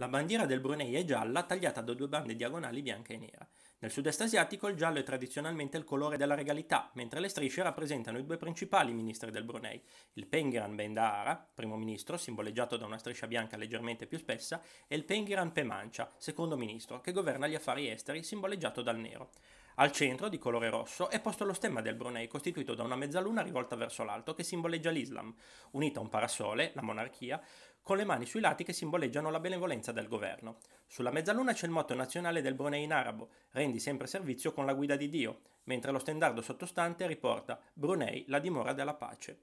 La bandiera del Brunei è gialla, tagliata da due bande diagonali bianca e nera. Nel sud-est asiatico il giallo è tradizionalmente il colore della regalità, mentre le strisce rappresentano i due principali ministri del Brunei, il Pengiran Bendahara, primo ministro, simboleggiato da una striscia bianca leggermente più spessa, e il Pengiran Pemancha, secondo ministro, che governa gli affari esteri, simboleggiato dal nero. Al centro, di colore rosso, è posto lo stemma del Brunei costituito da una mezzaluna rivolta verso l'alto che simboleggia l'Islam, unita a un parasole, la monarchia, con le mani sui lati che simboleggiano la benevolenza del governo. Sulla mezzaluna c'è il motto nazionale del Brunei in arabo, rendi sempre servizio con la guida di Dio, mentre lo stendardo sottostante riporta Brunei, la dimora della pace.